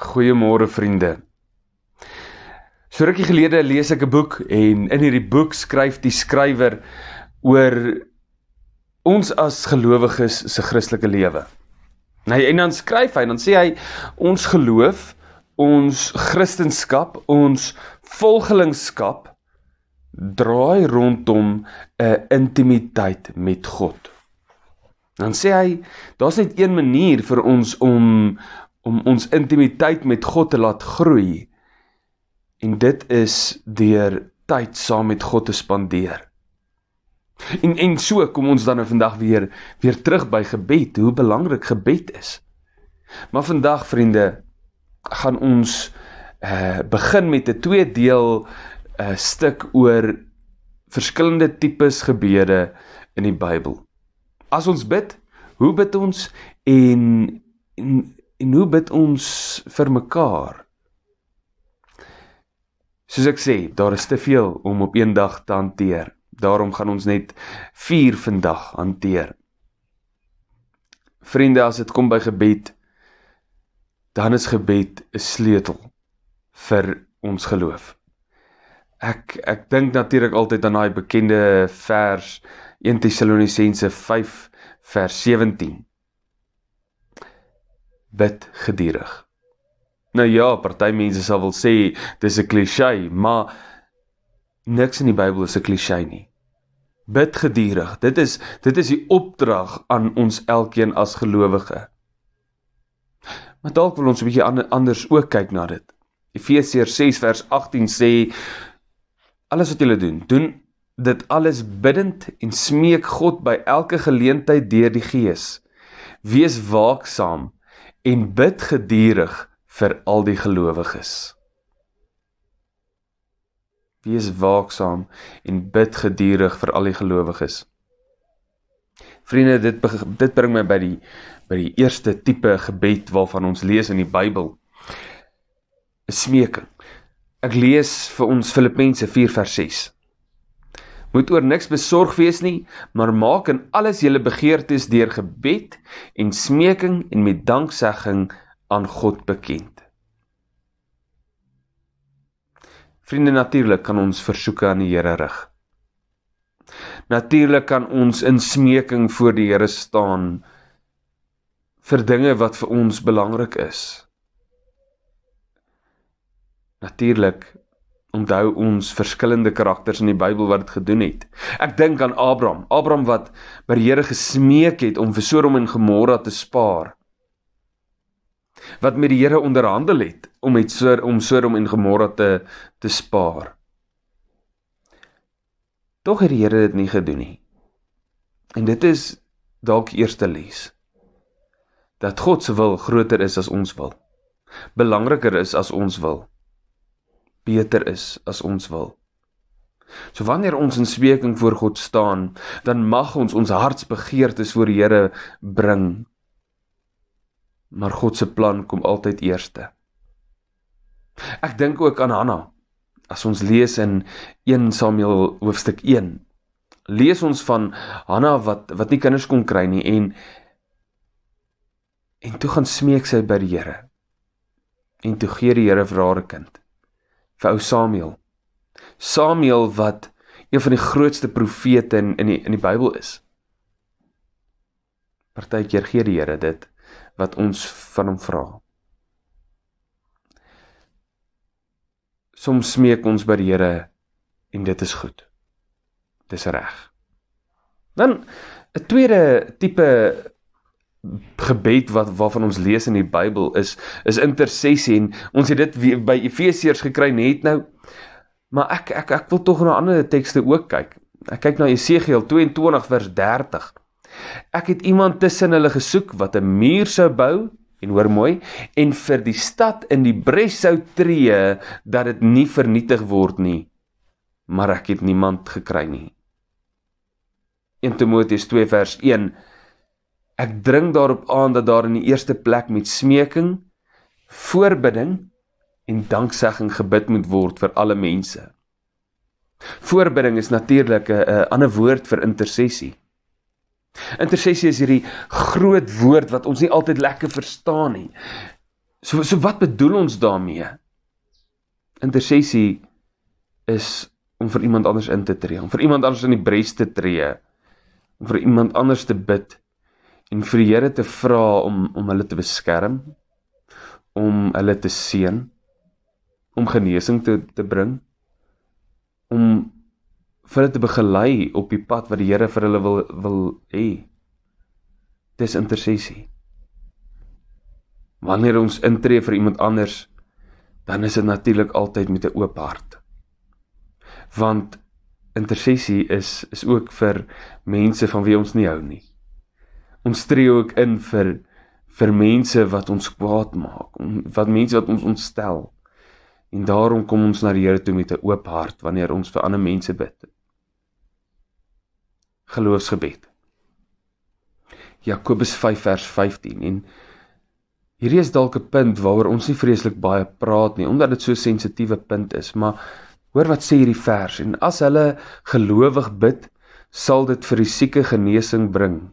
Goeiemôre vriende. So rukkie gelede lees ek 'n boek en in hierdie boek skryf die skrywer oor ons as gelowiges se Christelike lewe. Nou en dan skryf hy, dan sê hy ons geloof, ons kristendom, ons volgelingskap draai rondom 'n intimiteit met God. Dan sê hy, daar's net een manier vir ons om om ons intimiteit met God te laat groei. En dit is deur tyd saam met God te spandeer. En en so kom ons dan nou vandag weer weer terug by gebed, hoe belangrik gebed is. Maar vandag vriende, gaan ons eh uh, begin met 'n tweedeel 'n uh, eh, stuk oor verskillende tipes gebede in die Bybel. As ons bid, hoe bid ons en, en en hoe bid ons vir mekaar? Soos ek sê, daar is te veel om op een dag te hanteer. Daarom gaan ons net 4 vandag hanteer. Vriende, as dit kom by gebed, dan is gebed 'n sleutel vir ons geloof. Ek ek dink natuurlik altyd aan daai bekende vers 1 Tessalonisense 5 vers bid gedurig. Nou ja, party mense sal wil sê dis 'n klisjé, maar niks in die Bybel is 'n klisjé nie. Bid gedurig. Dit is dit is die opdrag aan ons elkeen as gelowige. Maar dalk wil ons 'n bietjie anders ook kyk na dit. Efesiërs 6 vers 18 sê alles wat julle doen, doen dit alles biddend en smeek God by elke geleentheid deur die Gees. Wees waaksaam en bid gedurig vir al die gelowiges. Wees waaksaam en bid gedurig vir al die gelowiges. Vriende, dit dit bring my by die by die eerste tipe gebed waarvan ons lees in die Bybel. 'n Smeeking. Ek lees vir ons Filippense 4 vers 6 moet oor niks besorg wees nie, maar maak in alles julle begeertes deur gebed en smeking en met danksegging aan God bekend. Vriende, natuurlik kan ons versoeke aan die Here rig. Natuurlik kan ons in smeking voor die Here staan vir dinge wat vir ons belangrik is. Natuurlik onthou ons verskillende karakters in die Bybel wat dit gedoen het. Ek dink aan Abraham, Abraham wat by die Here gesmeek het om vir Sodom en Gomorra te spaar. Wat met die Here onderhandel het om met so om Sodom en Gomorra te te spaar. Tog het die Here dit nie gedoen nie. En dit is dalk eerste les dat God se wil groter is as ons wil. Belangriker is as ons wil beter is as ons wil. So wanneer ons in spreking voor God staan, dan mag ons ons hartsbegeertes voor die Here bring. Maar God se plan kom altyd eerste. Ek dink ook aan Hanna. As ons lees in 1 Samuel hoofstuk 1, lees ons van Hanna wat wat nie kinders kon kry nie en en toe gaan smeek sy by die Here. En toe gee die Here vir haar 'n kind vir ou Samuel. Samuel wat een van die grootste profete in in die in die Bybel is. Partykeer gee die Here dit wat ons van hom vra. Soms smeek ons by die Here en dit is goed. Dis reg. Dan 'n tweede tipe gebed wat waarvan ons lees in die Bybel is is intersessie en ons het dit by Efesiërs gekry net nou. Maar ek ek ek wil tog na ander tekste ook kyk. Ek kyk na Jesegiel 22 vers 30. Ek het iemand tussen hulle gesoek wat 'n muur sou bou en hoor mooi en vir die stad in die bres sou tree dat dit nie vernietig word nie. Maar ek het niemand gekry nie. 1 Timoteus 2 vers 1 Ek dring daarop aan dat daar in die eerste plek met smeking, voorbidding en danksegging gebid moet word vir alle mense. Voorbidding is natuurlik 'n ander woord vir intersessie. Intersessie is hierdie groot woord wat ons nie altyd lekker verstaan nie. So so wat bedoel ons daarmee? Intersessie is om vir iemand anders in te tree, om vir iemand anders in die bres te tree, om vir iemand anders te bid en vir die Here te vra om om hulle te beskerm, om hulle te seën, om genesing te te bring, om vir hulle te begelei op die pad wat die Here vir hulle wil wil hê. Dis intersessie. Wanneer ons intree vir iemand anders, dan is dit natuurlik altyd met 'n oop hart. Want intersessie is is ook vir mense van wie ons nie hou nie ons tree ook in vir vir mense wat ons kwaad maak, wat mense wat ons ontstel. En daarom kom ons na die Here toe met 'n oop hart wanneer ons vir ander mense bid. Geloofsgebed. Jakobus 5 vers 15 en hierdie is dalk 'n punt waaroor ons nie vreeslik baie praat nie omdat dit so 'n sensitiewe punt is, maar hoor wat sê hierdie vers en as hulle gelowig bid, sal dit vir die sieke genesing bring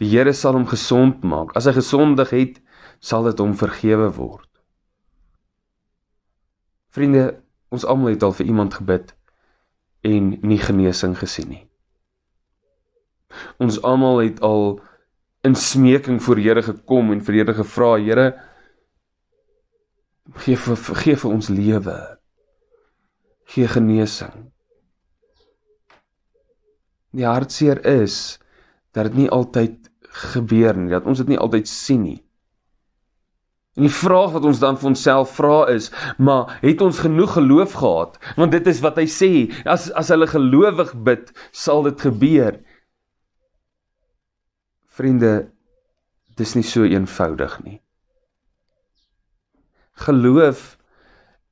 Die Here sal hom gesond maak. As hy gesondig het, sal dit hom vergewe word. Vriende, ons almal het al vir iemand gebid en nie genesing gesien nie. Ons almal het al in smeking voor Here gekom en vir Here gevra, Here, gee vir gee vir ons lewe. Gee genesing. Die hartseer is dat dit nie altyd gebeur nie, dat ons dit nie altyd sien nie. En die vraag wat ons dan vir onsself vra is, maar het ons genoeg geloof gehad? Want dit is wat hy sê, as as hulle gelowig bid, sal dit gebeur. Vriende, dis nie so eenvoudig nie. Geloof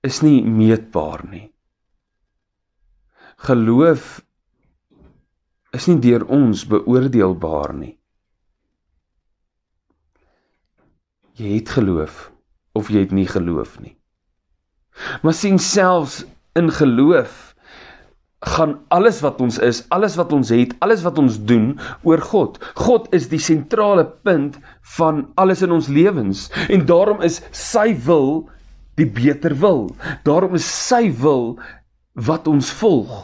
is nie meetbaar nie. Geloof is nie deur ons beoordeelbaar nie. Jy het geloof of jy het nie geloof nie. Maar sien selfs in geloof gaan alles wat ons is, alles wat ons het, alles wat ons doen oor God. God is die sentrale punt van alles in ons lewens en daarom is sy wil die beter wil. Daarom is sy wil wat ons volg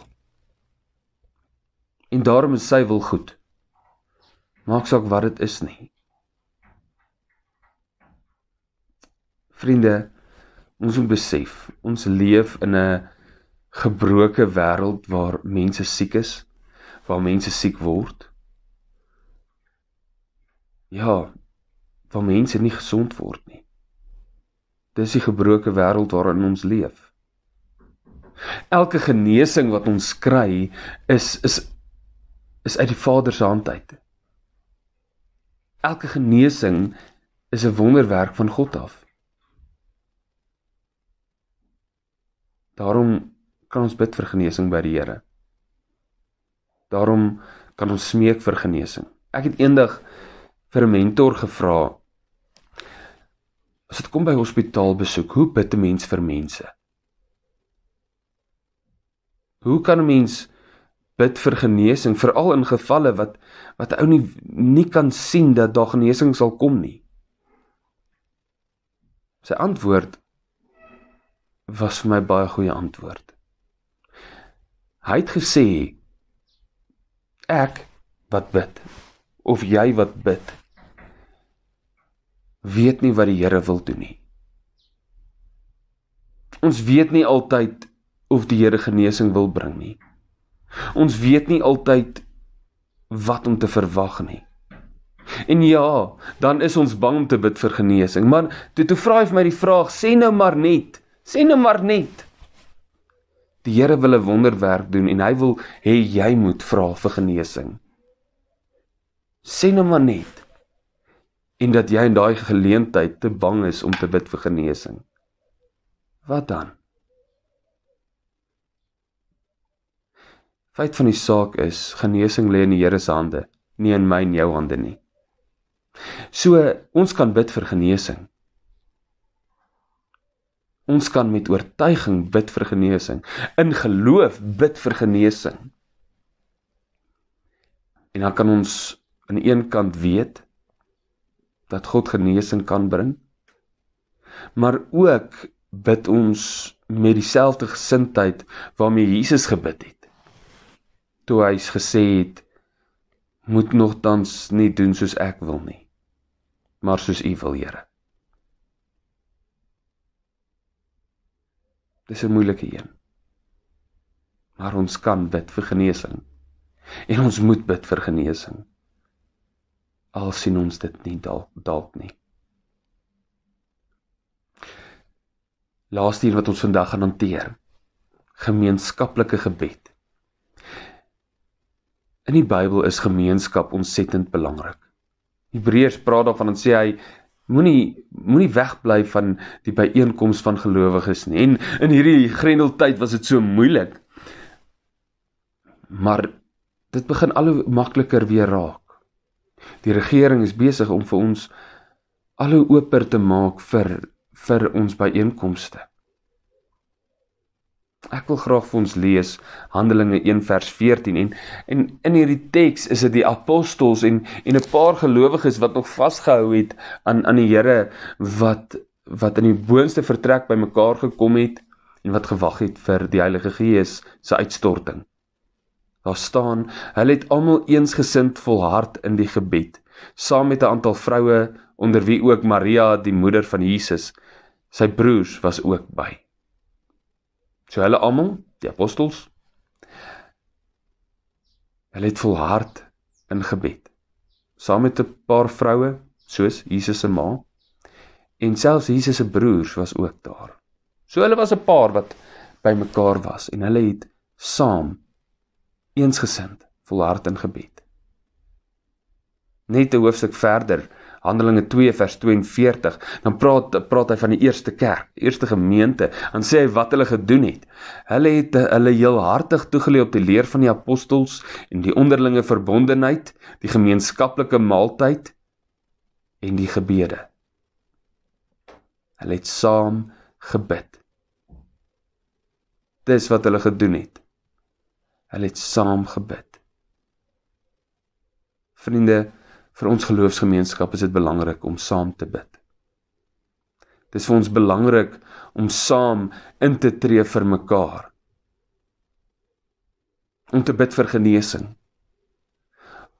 en daarom is sy wil goed. Maak saak wat dit is nie. Vriende, ons moet besef, ons leef in 'n gebroke wêreld waar mense siek is, waar mense siek word. Ja, waar mense nie gesond word nie. Dis die gebroke wêreld waarin ons leef. Elke genesing wat ons kry is is is uit die Vader se hand uit. Elke genesing is 'n wonderwerk van God af. Daarom kan ons bid vir genesing by die Here. Daarom kan ons smeek vir genesing. Ek het eendag vir 'n mentor gevra as dit kom by hospitaal besoek, hoe bid 'n mens vir mense? Hoe kan 'n mens bid vir genesing veral in gevalle wat wat ou nie nie kan sien dat daar genesing sal kom nie. Sy antwoord was vir my baie goeie antwoord. Hy het gesê ek wat bid of jy wat bid weet nie wat die Here wil doen nie. Ons weet nie altyd of die Here genesing wil bring nie. Ons weet nie altyd wat om te verwag nie. En ja, dan is ons bang om te bid vir genesing. Man, toe toe vra hy vir my die vraag, sê nou maar net, sê nou maar net. Die Here wil 'n wonderwerk doen en hy wil hê jy moet vra vir genesing. Sê nou maar net. En dat jy in daai geleentheid te bang is om te bid vir genesing. Wat dan? Feit van die saak is, genesing lê in die Here se hande, nie in my en jou hande nie. So ons kan bid vir genesing. Ons kan met oortuiging bid vir genesing, in geloof bid vir genesing. En dan kan ons aan die een kant weet dat God genesing kan bring, maar ook bid ons met dieselfde gesindheid waarmee Jesus gebid het toe hy gesê het moet nogtans nie doen soos ek wil nie maar soos u wil Here. Dis 'n moeilike een. Maar ons kan bid vir genesing. En ons moet bid vir genesing. Al sien ons dit nie dalk dalk nie. Laaste een wat ons vandag gaan hanteer. Gemeenskaplike gebed. In die Bybel is gemeenskap ontsettend belangrik. Hebreërs praat daarvan en sê hy moenie moenie wegbly van die byeenkoms van gelowiges nie. En in hierdie grendeltyd was dit so moeilik. Maar dit begin al hoe makliker weer raak. Die regering is besig om vir ons al hoe oop te maak vir vir ons byeenkomste. Ek wil graag vir ons lees Handelinge 1 vers 14 en en in hierdie teks is dit die apostels en en 'n paar gelowiges wat nog vasgehou het aan aan die Here wat wat in die boonste vertrek bymekaar gekom het en wat gewag het vir die Heilige Gees se uitstorting. Daar staan, hulle het almal eensgesind volhard in die gebed, saam met 'n aantal vroue onder wie ook Maria die moeder van Jesus, sy broers was ook by. So hulle almal, die apostels, hulle het volhard in gebed. Saam met 'n paar vroue soos Jesus se ma en selfs Jesus se broers was ook daar. So hulle was 'n paar wat bymekaar was en hulle het saam eensgesind volhard in gebed. Net 'n hoofstuk verder Handelinge 2 vers 42, dan praat praat hy van die eerste kerk, eerste gemeente, dan sê hy wat hulle gedoen het. Hulle het hulle heel hartig toegelê op die leer van die apostels en die onderlinge verbondenheid, die gemeenskaplike maaltyd en die gebede. Hulle het saam gebid. Dis wat hulle gedoen het. Hulle het saam gebid. Vriende, vir ons geloofsgemeenskap is dit belangrik om saam te bid. Dit is vir ons belangrik om saam in te tree vir mekaar. Om te bid vir genesing.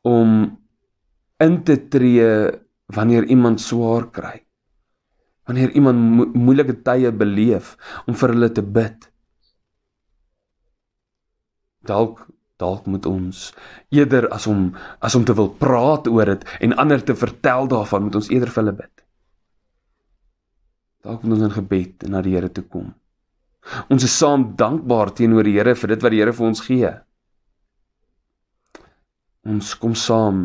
Om in te tree wanneer iemand swaar kry. Wanneer iemand mo moeilike tye beleef om vir hulle te bid. Dalk dalk moet ons eerder as om as om te wil praat oor dit en ander te vertel daarvan moet ons eerder vir hulle bid. Dalk moet ons in gebed na die Here toe kom. Ons is saam dankbaar teenoor die Here vir dit wat die Here vir ons gee. Ons kom saam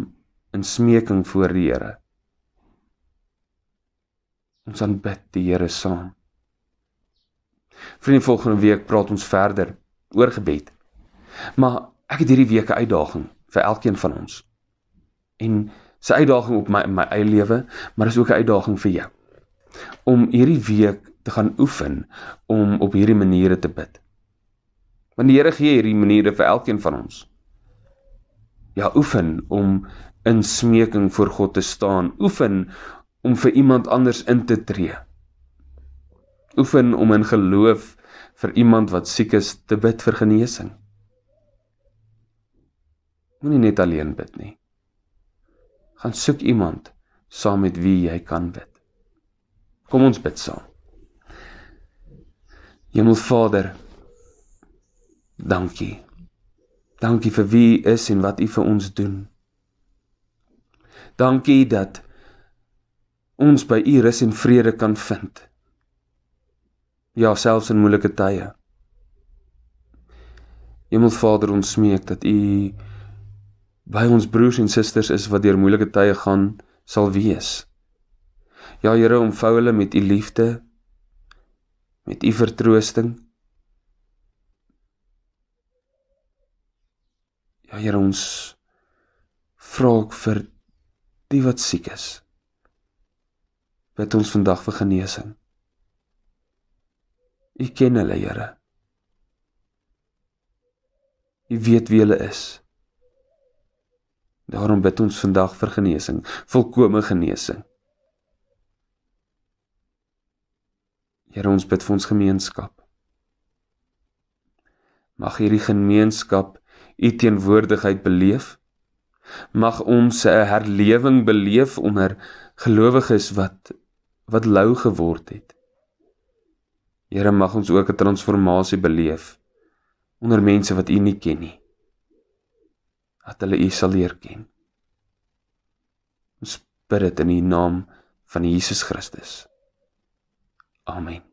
in smeking voor die Here. Ons aanbid die Here saam. Vriende, volgende week praat ons verder oor gebed. Maar Ek het hierdie week 'n uitdaging vir elkeen van ons. En sy uitdaging op my my eie lewe, maar is ook 'n uitdaging vir jou. Om hierdie week te gaan oefen om op hierdie maniere te bid. Want die Here gee hierdie maniere vir elkeen van ons. Ja, oefen om in smeking voor God te staan, oefen om vir iemand anders in te tree. Oefen om in geloof vir iemand wat siek is te bid vir genesing. Moenie net alleen bid nie. Gaan soek iemand saam met wie jy kan bid. Kom ons bid saam. Hemelvader, dankie. Dankie vir wie U is en wat U vir ons doen. Dankie dat ons by U rus en vrede kan vind. Ja, selfs in moeilike tye. Hemelvader, ons smeek dat U baie ons broers en susters is wat deur moeilike tye gaan sal wees. Ja Here, omvou hulle met u liefde, met u vertroosting. Ja Here, ons vra ook vir die wat siek is. Bid ons vandag vir genesing. U ken hulle, Here. U weet wie hulle is. Daarom bid ons vandag vir genesing, volkomme genesing. Here ons bid vir ons gemeenskap. Mag hierdie gemeenskap u teenwoordigheid beleef. Mag ons 'n herlewing beleef onder gelowiges wat wat lou geword het. Here mag ons ook 'n transformasie beleef onder mense wat u nie ken nie dat hulle U sal leer ken. Ons bid dit in die naam van Jesus Christus. Amen.